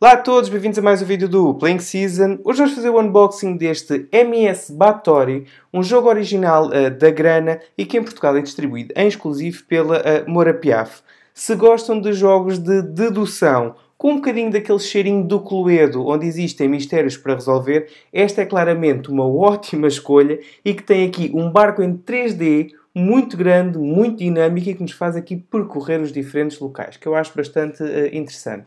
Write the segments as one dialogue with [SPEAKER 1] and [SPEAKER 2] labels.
[SPEAKER 1] Olá a todos, bem-vindos a mais um vídeo do Playing Season. Hoje vamos fazer o unboxing deste MS Batory, um jogo original uh, da Grana e que em Portugal é distribuído em exclusivo pela uh, Piaf. Se gostam de jogos de dedução, com um bocadinho daquele cheirinho do Cluedo, onde existem mistérios para resolver, esta é claramente uma ótima escolha e que tem aqui um barco em 3D, muito grande, muito dinâmico e que nos faz aqui percorrer os diferentes locais, que eu acho bastante uh, interessante.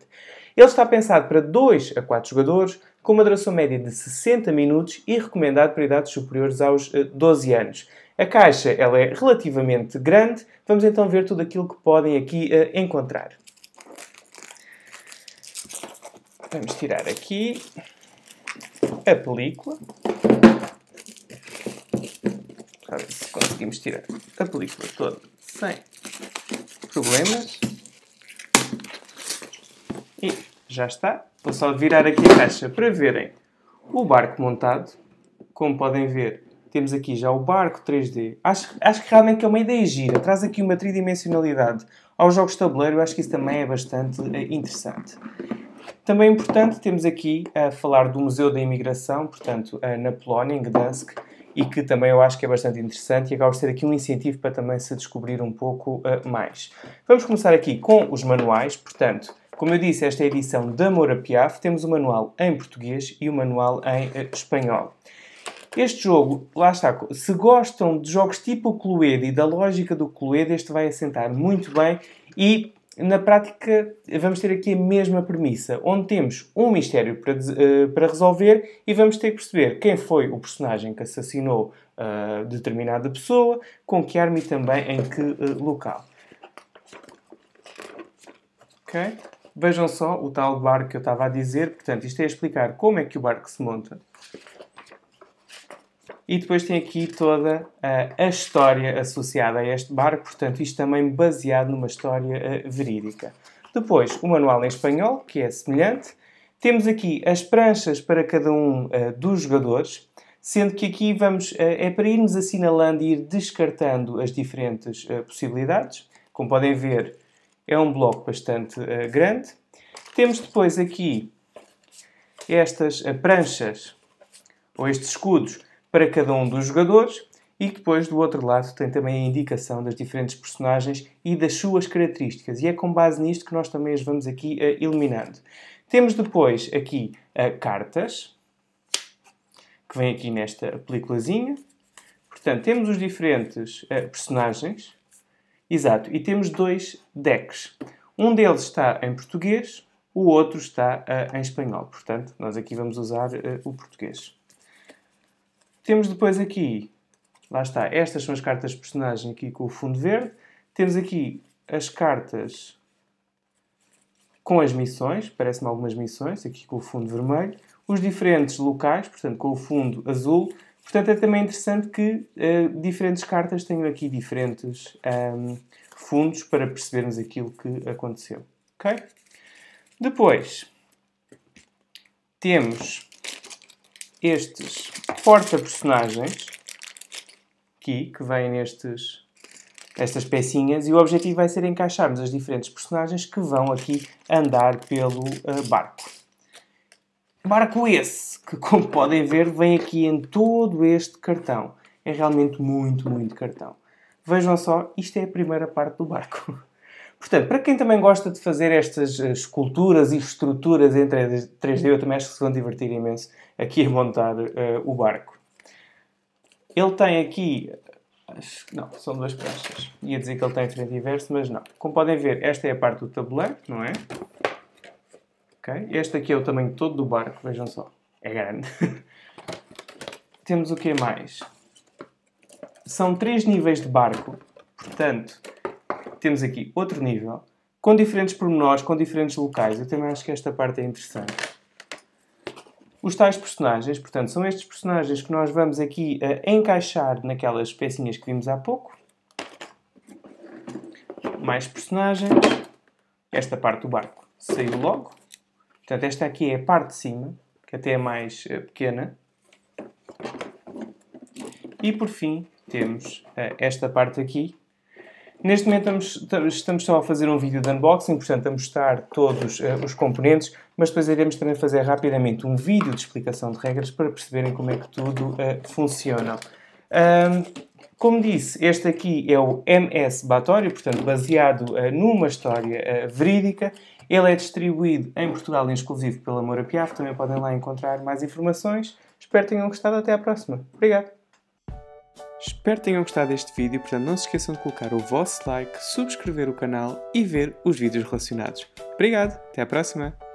[SPEAKER 1] Ele está pensado para 2 a 4 jogadores, com uma duração média de 60 minutos e recomendado para idades superiores aos 12 eh, anos. A caixa ela é relativamente grande, vamos então ver tudo aquilo que podem aqui uh, encontrar. Vamos tirar aqui a película. A ver se conseguimos tirar a película toda sem problemas. E já está. Vou só virar aqui a caixa para verem o barco montado. Como podem ver, temos aqui já o barco 3D. Acho, acho que realmente é uma ideia gira. Traz aqui uma tridimensionalidade aos jogos de tabuleiro. acho que isso também é bastante eh, interessante. Também é importante, temos aqui a eh, falar do Museu da Imigração, portanto, eh, na Polónia, em Gdansk, e que também eu acho que é bastante interessante e acaba de ser aqui um incentivo para também se descobrir um pouco mais. Vamos começar aqui com os manuais, portanto, como eu disse, esta é a edição Amor a Piaf. Temos o manual em português e o manual em eh, espanhol. Este jogo, lá está, se gostam de jogos tipo o Cluedo e da lógica do Cluedo, este vai assentar muito bem e na prática vamos ter aqui a mesma premissa, onde temos um mistério para, uh, para resolver e vamos ter que perceber quem foi o personagem que assassinou uh, determinada pessoa, com que arma e também em que uh, local. Okay? Vejam só o tal barco que eu estava a dizer. Portanto, isto é explicar como é que o barco se monta. E depois tem aqui toda a, a história associada a este barco. Portanto, isto também baseado numa história eh, verídica. Depois, o manual em espanhol, que é semelhante. Temos aqui as pranchas para cada um uh, dos jogadores, sendo que aqui vamos, uh, é para irmos assinalando e ir descartando as diferentes uh, possibilidades. Como podem ver, é um bloco bastante uh, grande. Temos depois aqui estas eh, pranchas, ou estes escudos, para cada um dos jogadores. E depois do outro lado tem também a indicação das diferentes personagens e das suas características. E é com base nisto que nós também as vamos aqui uh, eliminando. Temos depois aqui uh, cartas, que vem aqui nesta películazinha. Portanto, temos os diferentes uh, personagens. Exato, e temos dois decks. Um deles está em português, o outro está uh, em espanhol. Portanto, nós aqui vamos usar uh, o português. Temos depois aqui, lá está, estas são as cartas de personagem aqui com o fundo verde. Temos aqui as cartas com as missões, parece-me algumas missões, aqui com o fundo vermelho. Os diferentes locais, portanto, com o fundo azul. Portanto, é também interessante que uh, diferentes cartas tenham aqui diferentes um, ehm, fundos para percebermos aquilo que aconteceu. Ok? Depois, temos estes porta-personagens aqui, que vêm nestes estas pecinhas e o objetivo vai ser encaixarmos as diferentes personagens que vão aqui andar pelo uh, barco. Barco esse, que como podem ver, vem aqui em todo este cartão. É realmente muito, muito cartão. Vejam só, isto é a primeira parte do barco. Portanto, para quem também gosta de fazer estas eh, esculturas e estruturas em 3D, eu também acho que se vão divertir imenso aqui a montar uh, o barco. Ele tem aqui. Acho que não, são duas pranchas. Ia dizer que ele tem frente e verso, mas não. Como podem ver, esta é a parte do tabuleiro, não é? Okay? Este aqui é o tamanho todo do barco, vejam só, é grande. Temos o que mais? São três níveis de barco, portanto, temos aqui outro nível, com diferentes pormenores, com diferentes locais. Eu também acho que esta parte é interessante. Os tais personagens, portanto, são estes personagens que nós vamos aqui eh, encaixar naquelas pecinhas que vimos há pouco. Mais personagens. Esta parte do barco saiu logo. Portanto, esta aqui é a parte de cima, que até é mais uh, pequena. E por fim, temos uh, esta parte aqui. Neste momento estamos, estamos, só a fazer um vídeo de unboxing, portanto a mostrar todos uh, os componentes, mas depois iremos também fazer rapidamente um vídeo de explicação de regras para perceberem como é que tudo funciona. Como disse, este aqui é o MS Batório, portanto, baseado uh, numa história uh, verídica. Ele é distribuído em Portugal em exclusivo pela Moura Piaf. Também podem lá encontrar mais informações. Espero que tenham gostado. Até à próxima. Obrigado. Espero que tenham gostado deste vídeo. Portanto, não se esqueçam de colocar o vosso like, subscrever o canal e ver os vídeos relacionados. Obrigado. Até à próxima.